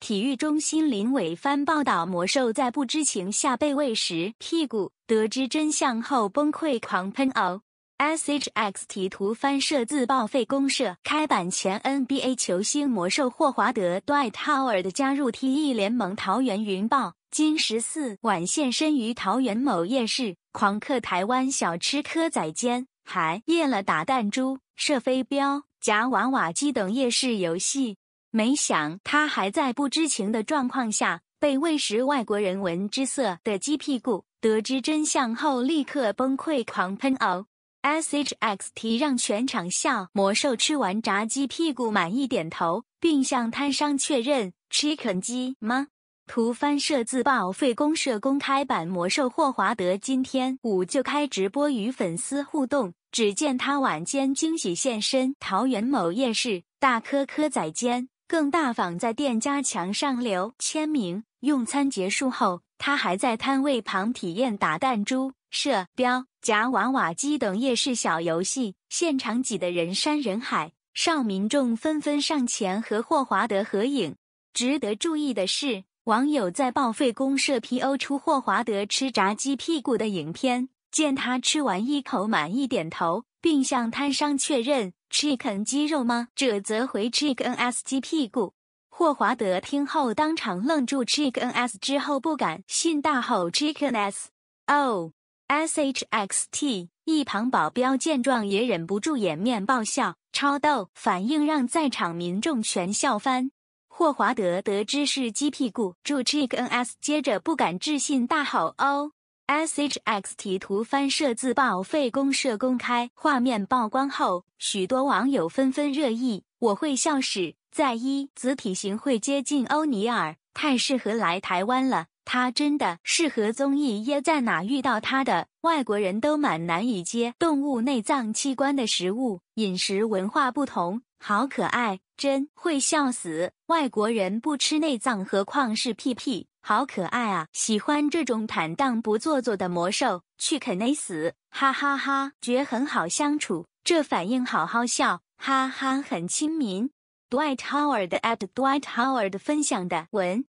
体育中心林伟翻报道，魔兽在不知情下被喂食屁股，得知真相后崩溃狂喷呕。S H X 提图翻摄自报废公社开版前 N B A 球星魔兽霍华德 d w i g h h t o w a r 的加入 T E 联盟。桃园云豹今十四晚现身于桃园某夜市，狂客台湾小吃蚵仔煎，还验了打弹珠、射飞镖、夹娃娃机等夜市游戏。没想他还在不知情的状况下被喂食外国人闻之色的鸡屁股，得知真相后立刻崩溃狂喷哦。S H X T 让全场笑，魔兽吃完炸鸡屁股满意点头，并向摊商确认 “chicken 鸡吗”。图翻社自曝废公社公开版魔兽霍华德今天五就开直播与粉丝互动，只见他晚间惊喜现身桃园某夜市大颗科仔间。更大方，在店家墙上留签名。用餐结束后，他还在摊位旁体验打弹珠、射标、夹娃娃机等夜市小游戏，现场挤得人山人海，少民众纷纷上前和霍华德合影。值得注意的是，网友在报废公社 P O 出霍华德吃炸鸡屁股的影片，见他吃完一口，满意点头。并向摊商确认 “chicken 鸡肉吗？”这则回 “chicken s 鸡屁股”。霍华德听后当场愣住，chicken s 之后不敢信，大吼 “chicken s o s h x t”。一旁保镖见状也忍不住掩面爆笑，超逗反应让在场民众全笑翻。霍华德得知是鸡屁股，祝 chicken s，接着不敢置信大吼 “o”。shxt 图翻社自曝费公社公开画面曝光后，许多网友纷纷热议：“我会笑死！”再一子体型会接近欧尼尔，太适合来台湾了。他真的适合综艺？耶，在哪遇到他的？外国人都蛮难以接动物内脏器官的食物，饮食文化不同，好可爱，真会笑死！外国人不吃内脏，何况是屁屁。好可爱啊！喜欢这种坦荡不做作的魔兽，去肯内死，哈哈哈，觉很好相处，这反应好好笑，哈哈，很亲民。Dwight Howard at Dwight Howard 分享的文。